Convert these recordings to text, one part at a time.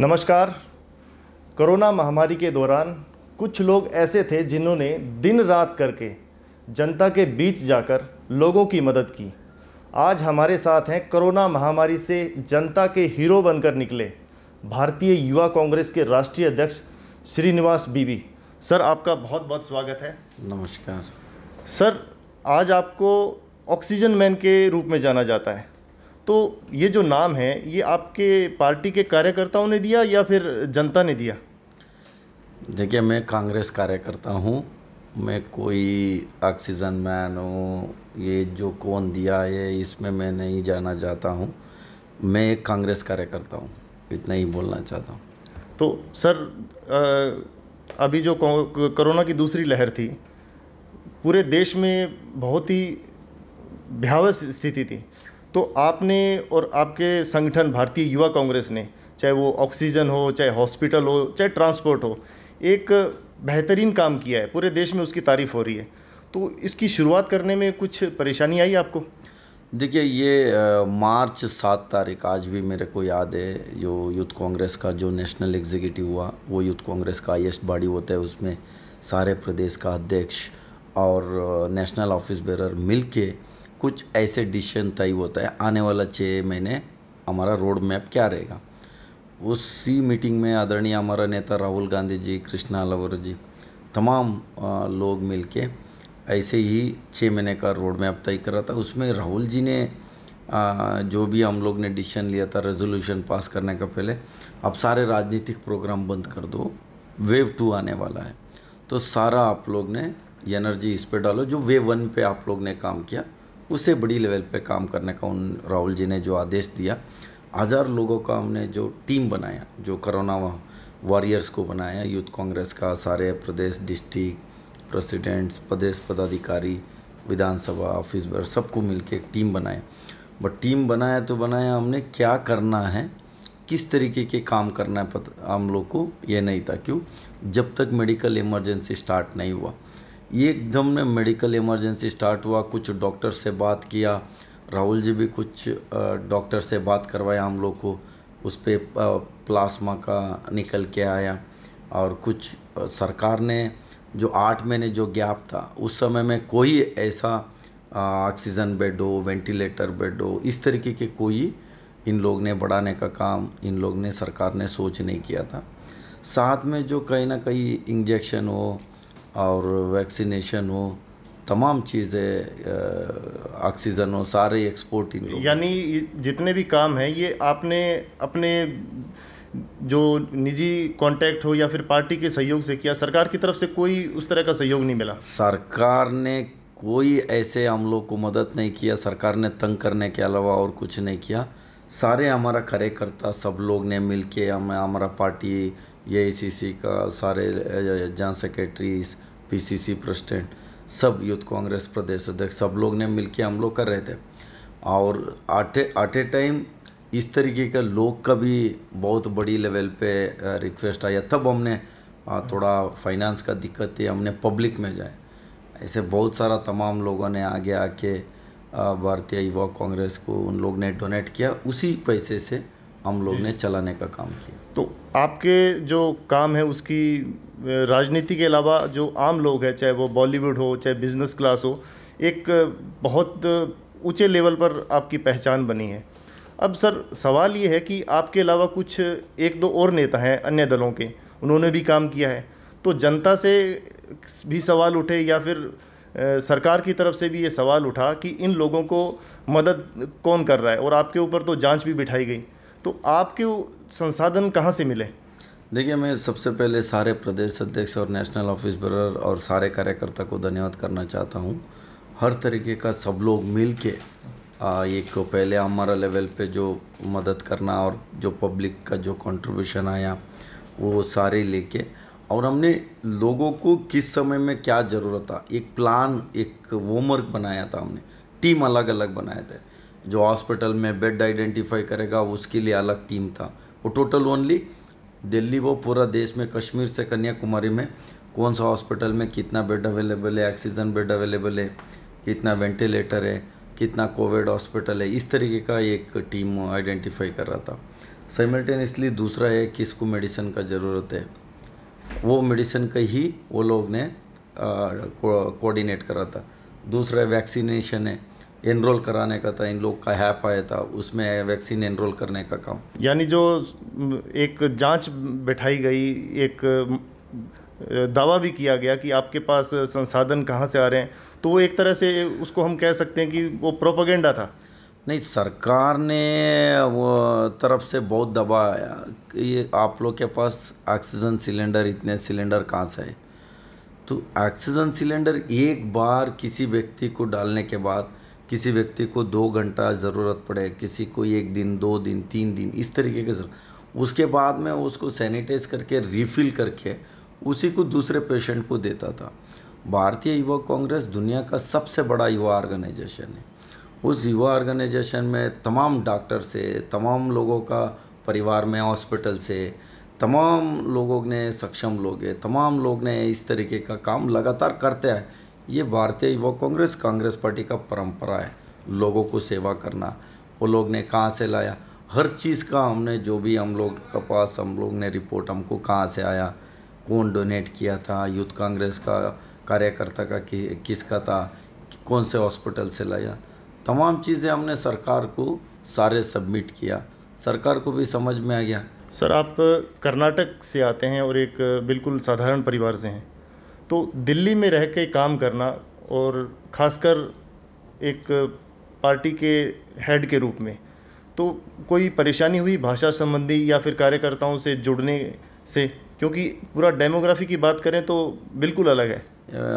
नमस्कार कोरोना महामारी के दौरान कुछ लोग ऐसे थे जिन्होंने दिन रात करके जनता के बीच जाकर लोगों की मदद की आज हमारे साथ हैं कोरोना महामारी से जनता के हीरो बनकर निकले भारतीय युवा कांग्रेस के राष्ट्रीय अध्यक्ष श्रीनिवास बीबी सर आपका बहुत बहुत स्वागत है नमस्कार सर आज आपको ऑक्सीजन मैन के रूप में जाना जाता है तो ये जो नाम है ये आपके पार्टी के कार्यकर्ताओं ने दिया या फिर जनता ने दिया देखिए मैं कांग्रेस कार्यकर्ता हूँ मैं कोई ऑक्सीजन मैन हूँ ये जो कौन दिया है इसमें मैं नहीं जाना चाहता हूँ मैं एक कांग्रेस कार्यकर्ता हूँ इतना ही बोलना चाहता हूँ तो सर अभी जो कोरोना की दूसरी लहर थी पूरे देश में बहुत ही भयावह स्थिति थी तो आपने और आपके संगठन भारतीय युवा कांग्रेस ने चाहे वो ऑक्सीजन हो चाहे हॉस्पिटल हो चाहे ट्रांसपोर्ट हो एक बेहतरीन काम किया है पूरे देश में उसकी तारीफ हो रही है तो इसकी शुरुआत करने में कुछ परेशानी आई आपको देखिए ये आ, मार्च सात तारीख आज भी मेरे को याद है जो यूथ कांग्रेस का जो नेशनल एग्जीक्यूटिव हुआ वो यूथ कांग्रेस का हाइस्ट बॉडी होता है उसमें सारे प्रदेश का अध्यक्ष और नेशनल ऑफिस बेरर मिल के कुछ ऐसे डिसीजन तय होता है आने वाला छः महीने हमारा रोड मैप क्या रहेगा उसी मीटिंग में आदरणीय हमारा नेता राहुल गांधी जी कृष्णा लवर जी तमाम लोग मिलके ऐसे ही छः महीने का रोड मैप तय करा था उसमें राहुल जी ने जो भी हम लोग ने डिसीजन लिया था रेजोल्यूशन पास करने का पहले अब सारे राजनीतिक प्रोग्राम बंद कर दो वेव टू आने वाला है तो सारा आप लोग ने एनर्जी इस पे डालो जो वेव वन पे आप लोग ने काम किया उससे बड़ी लेवल पे काम करने का उन राहुल जी ने जो आदेश दिया हज़ार लोगों का हमने जो टीम बनाया जो करोना वॉरियर्स को बनाया यूथ कांग्रेस का सारे प्रदेश डिस्ट्रिक्ट प्रेसिडेंट्स प्रदेश पदाधिकारी विधानसभा ऑफिस भर सबको मिल एक टीम बनाया बट टीम बनाया तो बनाया हमने क्या करना है किस तरीके के काम करना है पता हम लोग को ये नहीं था क्यों जब तक मेडिकल इमरजेंसी स्टार्ट नहीं हुआ एकदम में मेडिकल इमरजेंसी स्टार्ट हुआ कुछ डॉक्टर से बात किया राहुल जी भी कुछ डॉक्टर से बात करवाया हम लोग को उस पर प्लाज्मा का निकल के आया और कुछ सरकार ने जो आठ महीने जो गैप था उस समय में कोई ऐसा ऑक्सीजन बेड हो वेंटिलेटर बेड हो इस तरीके के कोई इन लोग ने बढ़ाने का काम इन लोग ने सरकार ने सोच नहीं किया था साथ में जो कहीं ना कहीं इंजेक्शन हो और वैक्सीनेशन हो तमाम चीज़ें ऑक्सीजन हो सारे एक्सपोर्ट इन यानी जितने भी काम हैं ये आपने अपने जो निजी कांटेक्ट हो या फिर पार्टी के सहयोग से किया सरकार की तरफ से कोई उस तरह का सहयोग नहीं मिला सरकार ने कोई ऐसे हम लोग को मदद नहीं किया सरकार ने तंग करने के अलावा और कुछ नहीं किया सारे हमारा कार्यकर्ता सब लोग ने मिल के हम हमारा पार्टी ए का सारे जन सेक्रेटरीज पीसीसी प्रेसिडेंट सब यूथ कांग्रेस प्रदेश अध्यक्ष सब लोग ने मिलके हम लोग कर रहे थे और आटे ए टाइम इस तरीके का लोग का भी बहुत बड़ी लेवल पे रिक्वेस्ट आया तब हमने थोड़ा फाइनेंस का दिक्कत थी हमने पब्लिक में जाए ऐसे बहुत सारा तमाम लोगों ने आगे आके भारतीय युवा कांग्रेस को उन लोग ने डोनेट किया उसी पैसे से हम लोग ने चलाने का काम किया तो आपके जो काम है उसकी राजनीति के अलावा जो आम लोग हैं चाहे वो बॉलीवुड हो चाहे बिजनेस क्लास हो एक बहुत ऊंचे लेवल पर आपकी पहचान बनी है अब सर सवाल ये है कि आपके अलावा कुछ एक दो और नेता हैं अन्य दलों के उन्होंने भी काम किया है तो जनता से भी सवाल उठे या फिर सरकार की तरफ से भी ये सवाल उठा कि इन लोगों को मदद कौन कर रहा है और आपके ऊपर तो जांच भी बिठाई गई तो आपके संसाधन कहाँ से मिले देखिए मैं सबसे पहले सारे प्रदेश अध्यक्ष और नेशनल ऑफिस बरर और सारे कार्यकर्ता को धन्यवाद करना चाहता हूँ हर तरीके का सब लोग मिल के एक तो पहले हमारा लेवल पे जो मदद करना और जो पब्लिक का जो कंट्रीब्यूशन आया वो सारे लेके और हमने लोगों को किस समय में क्या ज़रूरत था एक प्लान एक होमवर्क बनाया था हमने टीम अलग अलग बनाए थे जो हॉस्पिटल में बेड आइडेंटिफाई करेगा उसके लिए अलग टीम था वो टोटल ओनली दिल्ली वो पूरा देश में कश्मीर से कन्याकुमारी में कौन सा हॉस्पिटल में कितना बेड अवेलेबल है ऑक्सीजन बेड अवेलेबल है कितना वेंटिलेटर है कितना कोविड हॉस्पिटल है इस तरीके का एक टीम आइडेंटिफाई कर रहा था साइमल्टेनियसली दूसरा है किसको मेडिसिन का ज़रूरत है वो मेडिसिन का ही वो लोग ने कोऑर्डिनेट करा था दूसरा वैक्सीनेशन है एनरोल कराने का था इन लोग का हैप आया था उसमें वैक्सीन एनरोल करने का काम यानी जो एक जांच बैठाई गई एक दावा भी किया गया कि आपके पास संसाधन कहाँ से आ रहे हैं तो वो एक तरह से उसको हम कह सकते हैं कि वो प्रोपागेंडा था नहीं सरकार ने वो तरफ से बहुत दबा आया कि ये आप लोग के पास ऑक्सीजन सिलेंडर इतने सिलेंडर कहाँ से है तो ऑक्सीजन सिलेंडर एक बार किसी व्यक्ति को डालने के बाद किसी व्यक्ति को दो घंटा ज़रूरत पड़े किसी को एक दिन दो दिन तीन दिन इस तरीके के ज़रूरत उसके बाद में उसको सैनिटाइज करके रिफ़िल करके उसी को दूसरे पेशेंट को देता था भारतीय युवा कांग्रेस दुनिया का सबसे बड़ा युवा ऑर्गेनाइजेशन है उस युवा ऑर्गेनाइजेशन में तमाम डॉक्टर से तमाम लोगों का परिवार में हॉस्पिटल से तमाम लोगों ने सक्षम लोग हैं तमाम लोग ने इस तरीके का काम लगातार करते हैं ये भारतीय युवा कांग्रेस कांग्रेस पार्टी का परंपरा है लोगों को सेवा करना वो लोग ने कहाँ से लाया हर चीज़ का हमने जो भी हम लोग का पास हम लोग ने रिपोर्ट हमको कहाँ से आया कौन डोनेट किया था यूथ कांग्रेस का कार्यकर्ता का कि, किसका था कौन से हॉस्पिटल से लाया तमाम चीज़ें हमने सरकार को सारे सबमिट किया सरकार को भी समझ में आ गया सर आप कर्नाटक से आते हैं और एक बिल्कुल साधारण परिवार से हैं तो दिल्ली में रह के काम करना और ख़ासकर एक पार्टी के हेड के रूप में तो कोई परेशानी हुई भाषा संबंधी या फिर कार्यकर्ताओं से जुड़ने से क्योंकि पूरा डेमोग्राफी की बात करें तो बिल्कुल अलग है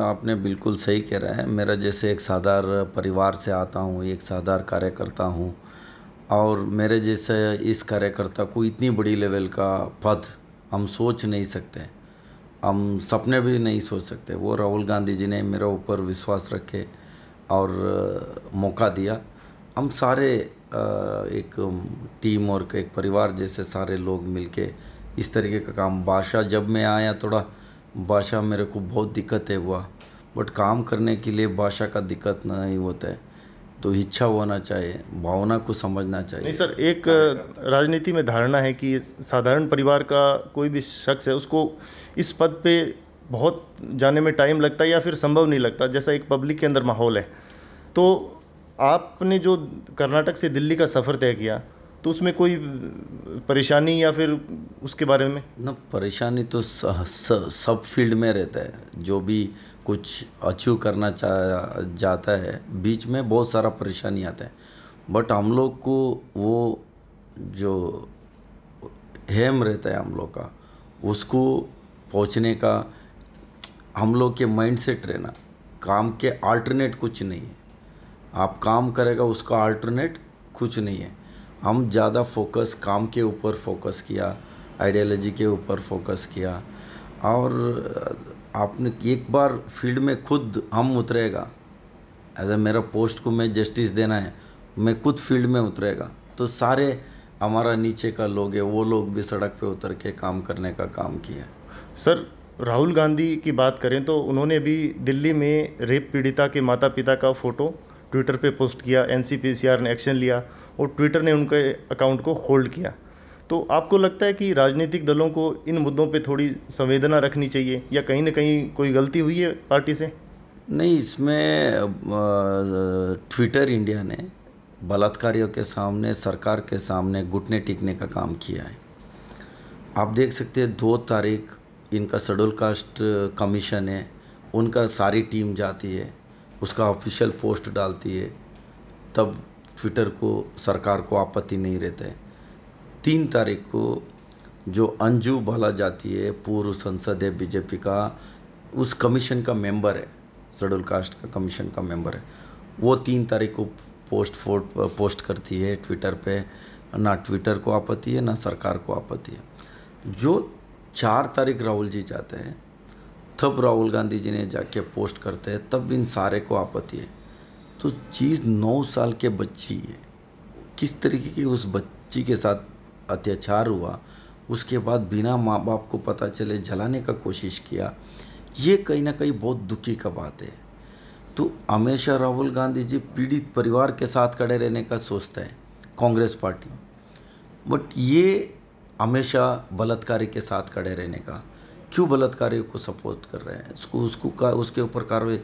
आपने बिल्कुल सही कह रहा है मेरा जैसे एक साधार परिवार से आता हूँ एक साधार कार्यकर्ता हूँ और मेरे जैसे इस कार्यकर्ता को इतनी बड़ी लेवल का पद हम सोच नहीं सकते हम सपने भी नहीं सोच सकते वो राहुल गांधी जी ने मेरे ऊपर विश्वास रखे और मौका दिया हम सारे एक टीम और एक परिवार जैसे सारे लोग मिलके इस तरीके का काम भाषा जब मैं आया थोड़ा भाषा मेरे को बहुत दिक्कत है हुआ बट काम करने के लिए भाषा का दिक्कत नहीं होता है तो इच्छा होना चाहिए भावना को समझना चाहिए नहीं सर एक राजनीति में धारणा है कि साधारण परिवार का कोई भी शख्स है उसको इस पद पे बहुत जाने में टाइम लगता है या फिर संभव नहीं लगता जैसा एक पब्लिक के अंदर माहौल है तो आपने जो कर्नाटक से दिल्ली का सफ़र तय किया तो उसमें कोई परेशानी या फिर उसके बारे में न परेशानी तो सब फील्ड में रहता है जो भी कुछ अचीव करना चाह जाता है बीच में बहुत सारा परेशानी आता है बट हम लोग को वो जो हेम रहता है हम लोग का उसको पहुंचने का हम लोग के माइंड सेट रहना काम के आल्टरनेट कुछ नहीं है आप काम करेगा उसका आल्टरनेट कुछ नहीं है हम ज़्यादा फोकस काम के ऊपर फोकस किया आइडियोलॉजी के ऊपर फोकस किया और आपने एक बार फील्ड में खुद हम उतरेगा एज ए मेरा पोस्ट को मैं जस्टिस देना है मैं खुद फील्ड में उतरेगा तो सारे हमारा नीचे का लोग है वो लोग भी सड़क पे उतर के काम करने का काम किया सर राहुल गांधी की बात करें तो उन्होंने भी दिल्ली में रेप पीड़िता के माता पिता का फ़ोटो ट्विटर पे पोस्ट किया एन ने एक्शन लिया और ट्विटर ने उनके अकाउंट को होल्ड किया तो आपको लगता है कि राजनीतिक दलों को इन मुद्दों पे थोड़ी संवेदना रखनी चाहिए या कहीं ना कहीं कोई गलती हुई है पार्टी से नहीं इसमें ट्विटर इंडिया ने बलात्कारियों के सामने सरकार के सामने घुटने टिकने का काम किया है आप देख सकते हैं दो तारीख इनका शेड्यूल कास्ट कमीशन है उनका सारी टीम जाती है उसका ऑफिशियल पोस्ट डालती है तब ट्विटर को सरकार को आपत्ति नहीं रहता है तीन तारीख को जो अंजू बाला जाती है पूर्व संसद है बीजेपी का उस कमीशन का मेंबर है शेड्यूल कास्ट का कमीशन का मेंबर है वो तीन तारीख को पोस्ट फोट पोस्ट करती है ट्विटर पे ना ट्विटर को आपत्ति है ना सरकार को आपत्ति है जो चार तारीख राहुल जी जाते हैं तब राहुल गांधी जी ने जाके पोस्ट करते हैं तब इन सारे को आपत्ति है तो चीज़ नौ साल के बच्ची है किस तरीके की उस बच्ची के साथ अत्याचार हुआ उसके बाद बिना माँ बाप को पता चले जलाने का कोशिश किया ये कहीं ना कहीं बहुत दुखी का बात है तो हमेशा राहुल गांधी जी पीड़ित परिवार के साथ खड़े रहने का सोचता है कांग्रेस पार्टी बट ये हमेशा बलात्कारी के साथ खड़े रहने का क्यों बलात्कारियों को सपोर्ट कर रहे हैं उसको उसको का उसके ऊपर कार्रवाई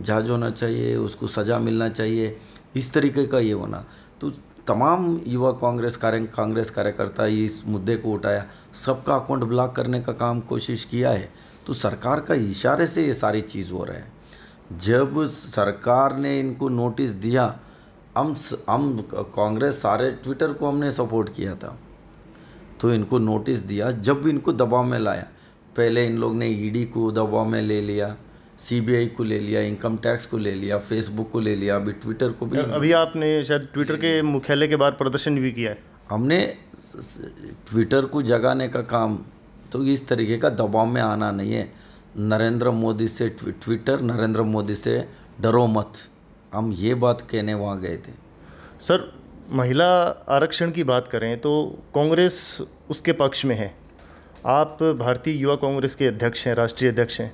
जहाज होना चाहिए उसको सज़ा मिलना चाहिए इस तरीके का ये होना तो तमाम युवा कांग्रेस कार्य कांग्रेस कार्यकर्ता इस मुद्दे को उठाया सबका अकाउंट ब्लॉक करने का काम कोशिश किया है तो सरकार का इशारे से ये सारी चीज़ हो रहा है जब सरकार ने इनको नोटिस दिया हम हम कांग्रेस सारे ट्विटर को हमने सपोर्ट किया था तो इनको नोटिस दिया जब इनको दबाव में लाया पहले इन लोग ने ईडी को दबाव में ले लिया सीबीआई को ले लिया इनकम टैक्स को ले लिया फेसबुक को ले लिया अभी ट्विटर को भी अभी आपने शायद ट्विटर के मुख्यालय के बाहर प्रदर्शन भी किया है हमने ट्विटर को जगाने का काम तो इस तरीके का दबाव में आना नहीं है नरेंद्र मोदी से ट्विटर नरेंद्र मोदी से डरो मत हम ये बात कहने वहाँ गए थे सर महिला आरक्षण की बात करें तो कांग्रेस उसके पक्ष में है आप भारतीय युवा कांग्रेस के अध्यक्ष हैं राष्ट्रीय अध्यक्ष हैं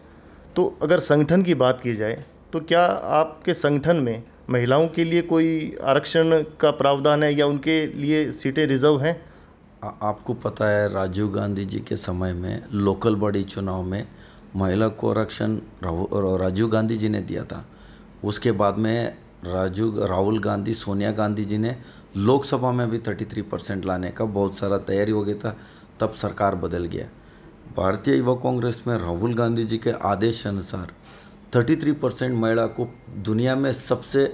तो अगर संगठन की बात की जाए तो क्या आपके संगठन में महिलाओं के लिए कोई आरक्षण का प्रावधान है या उनके लिए सीटें रिजर्व हैं आपको पता है राजीव गांधी जी के समय में लोकल बॉडी चुनाव में महिला को आरक्षण राजीव गांधी जी ने दिया था उसके बाद में राजीव राहुल गांधी सोनिया गांधी जी ने लोकसभा में भी 33 परसेंट लाने का बहुत सारा तैयारी हो गया था तब सरकार बदल गया भारतीय युवा कांग्रेस में राहुल गांधी जी के आदेश अनुसार 33 परसेंट महिला को दुनिया में सबसे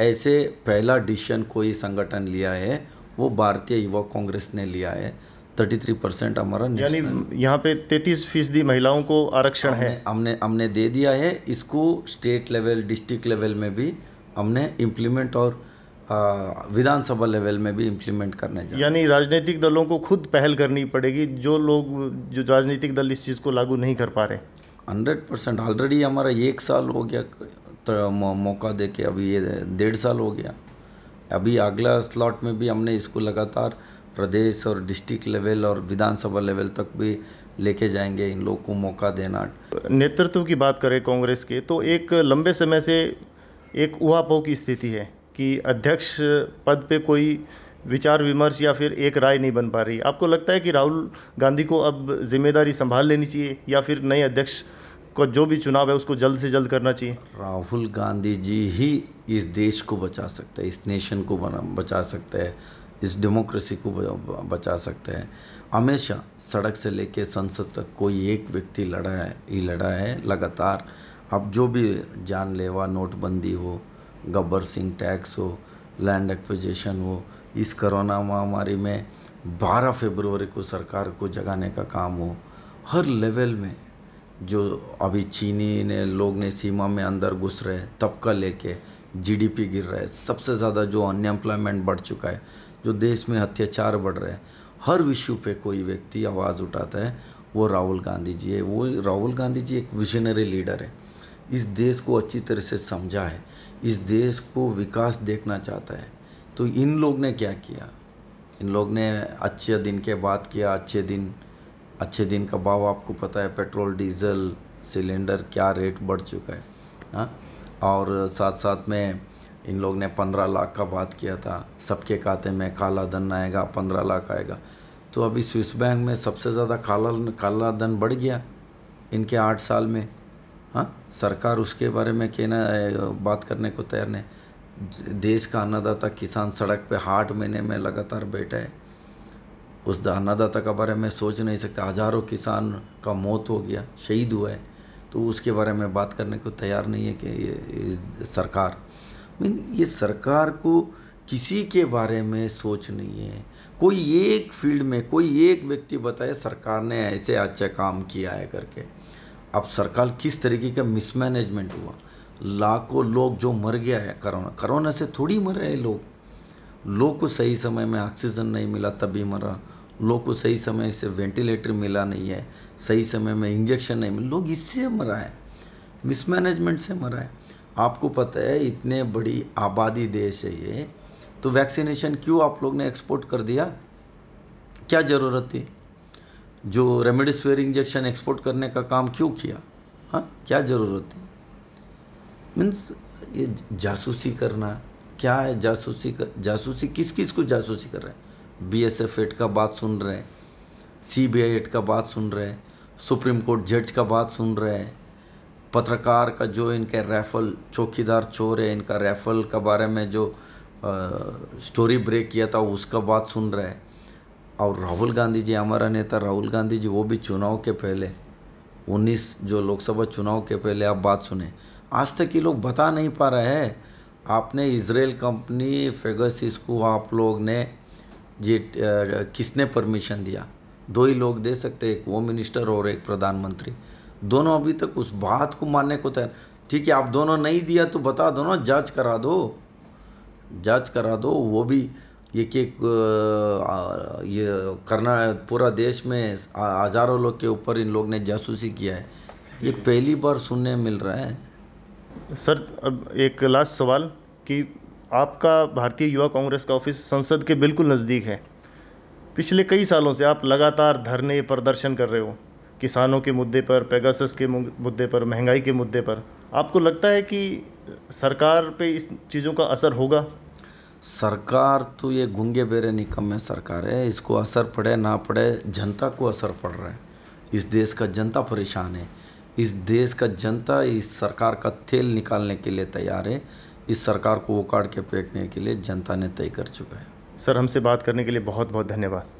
ऐसे पहला डिसीजन कोई संगठन लिया है वो भारतीय युवा कांग्रेस ने लिया है 33 परसेंट हमारा यानी यहाँ पे 33 फीसदी महिलाओं को आरक्षण है हमने हमने दे दिया है इसको स्टेट लेवल डिस्ट्रिक्ट लेवल में भी हमने इम्प्लीमेंट और विधानसभा लेवल में भी इम्प्लीमेंट करने जा यानी राजनीतिक दलों को खुद पहल करनी पड़ेगी जो लोग जो राजनीतिक दल इस चीज़ को लागू नहीं कर पा रहे हंड्रेड परसेंट ऑलरेडी हमारा एक साल हो गया तो मौका दे के अभी ये डेढ़ साल हो गया अभी अगला स्लॉट में भी हमने इसको लगातार प्रदेश और डिस्ट्रिक्ट लेवल और विधानसभा लेवल तक भी लेके जाएंगे इन लोगों को मौका देना नेतृत्व की बात करें कांग्रेस के तो एक लंबे समय से एक उहापोह की स्थिति है कि अध्यक्ष पद पे कोई विचार विमर्श या फिर एक राय नहीं बन पा रही आपको लगता है कि राहुल गांधी को अब जिम्मेदारी संभाल लेनी चाहिए या फिर नए अध्यक्ष को जो भी चुनाव है उसको जल्द से जल्द करना चाहिए राहुल गांधी जी ही इस देश को बचा सकता है इस नेशन को बचा सकता है इस डेमोक्रेसी को बचा सकते हैं हमेशा सड़क से लेकर संसद तक कोई एक व्यक्ति लड़ा है ही लड़ा है लगातार अब जो भी जानलेवा नोटबंदी हो गब्बर सिंह टैक्स हो लैंड एक्विजिशन हो इस कोरोना महामारी में 12 फरवरी को सरकार को जगाने का काम हो हर लेवल में जो अभी चीनी ने लोग ने सीमा में अंदर घुस रहे तबका लेके जीडीपी गिर रहा है सबसे ज़्यादा जो अनएम्प्लॉयमेंट बढ़ चुका है जो देश में अत्याचार बढ़ रहे हैं हर विषय पे कोई व्यक्ति आवाज़ उठाता है वो राहुल गांधी जी है वो राहुल गांधी जी एक विजनरी लीडर है इस देश को अच्छी तरह से समझा है इस देश को विकास देखना चाहता है तो इन लोग ने क्या किया इन लोग ने अच्छे दिन के बात किया अच्छे दिन अच्छे दिन का भाव आपको पता है पेट्रोल डीजल सिलेंडर क्या रेट बढ़ चुका है हाँ और साथ साथ में इन लोग ने पंद्रह लाख का बात किया था सबके खाते में काला धन आएगा पंद्रह लाख आएगा तो अभी स्विस बैंक में सबसे ज़्यादा काला काला धन बढ़ गया इनके आठ साल में हाँ सरकार उसके बारे में कहना बात करने को तैयार नहीं देश का अन्नदाता किसान सड़क पे आठ महीने में लगातार बैठा है उस अन्नदाता के बारे में सोच नहीं सकते हज़ारों किसान का मौत हो गया शहीद हुआ है तो उसके बारे में बात करने को तैयार नहीं है कि ये सरकार मीन ये सरकार को किसी के बारे में सोच नहीं है कोई एक फील्ड में कोई एक व्यक्ति बताए सरकार ने ऐसे अच्छा काम किया है करके अब सरकार किस तरीके का मिसमैनेजमेंट हुआ लाखों लोग जो मर गया है करोना करोना से थोड़ी मरे हैं लोग लोग को सही समय में ऑक्सीजन नहीं मिला तभी मरा लोग को सही समय से वेंटिलेटर मिला नहीं है सही समय में इंजेक्शन नहीं मिला लोग इससे मरा है मिसमैनेजमेंट से मरा है आपको पता है इतने बड़ी आबादी देश है ये तो वैक्सीनेशन क्यों आप लोग ने एक्सपोर्ट कर दिया क्या ज़रूरत थी जो रेमडेसिविर इंजेक्शन एक्सपोर्ट करने का काम क्यों किया हाँ क्या ज़रूरत है मीन्स ये जासूसी करना क्या है जासूसी कर, जासूसी किस किस को जासूसी कर रहे हैं बी एस एफ एट का बात सुन रहे हैं सी बी आई एट का बात सुन रहे हैं सुप्रीम कोर्ट जज का बात सुन रहे हैं पत्रकार का जो इनके रैफल चौकीदार चोर है इनका रैफल का बारे में जो आ, स्टोरी ब्रेक किया था उसका बात सुन रहे हैं और राहुल गांधी जी हमारा नेता राहुल गांधी जी वो भी चुनाव के पहले 19 जो लोकसभा चुनाव के पहले आप बात सुने आज तक ये लोग बता नहीं पा रहे हैं आपने इसराइल कंपनी फेगसिस को आप लोग ने जी किसने परमिशन दिया दो ही लोग दे सकते एक वो मिनिस्टर और एक प्रधानमंत्री दोनों अभी तक उस बात को मानने को तैयार ठीक है आप दोनों नहीं दिया तो बता दो ना जज करा दो जज करा दो वो भी एक एक ये करना पूरा देश में हज़ारों लोग के ऊपर इन लोग ने जासूसी किया है ये पहली बार सुनने मिल रहा है सर अब एक लास्ट सवाल कि आपका भारतीय युवा कांग्रेस का ऑफिस संसद के बिल्कुल नज़दीक है पिछले कई सालों से आप लगातार धरने प्रदर्शन कर रहे हो किसानों के मुद्दे पर पेगासस के मुद्दे पर महंगाई के मुद्दे पर आपको लगता है कि सरकार पे इस चीज़ों का असर होगा सरकार तो ये गुंगे बेरे निकम है सरकार है इसको असर पड़े ना पड़े जनता को असर पड़ रहा है इस देश का जनता परेशान है इस देश का जनता इस सरकार का तेल निकालने के लिए तैयार है इस सरकार को उकाड़ के फेंकने के लिए जनता ने तय कर चुका है सर हमसे बात करने के लिए बहुत बहुत धन्यवाद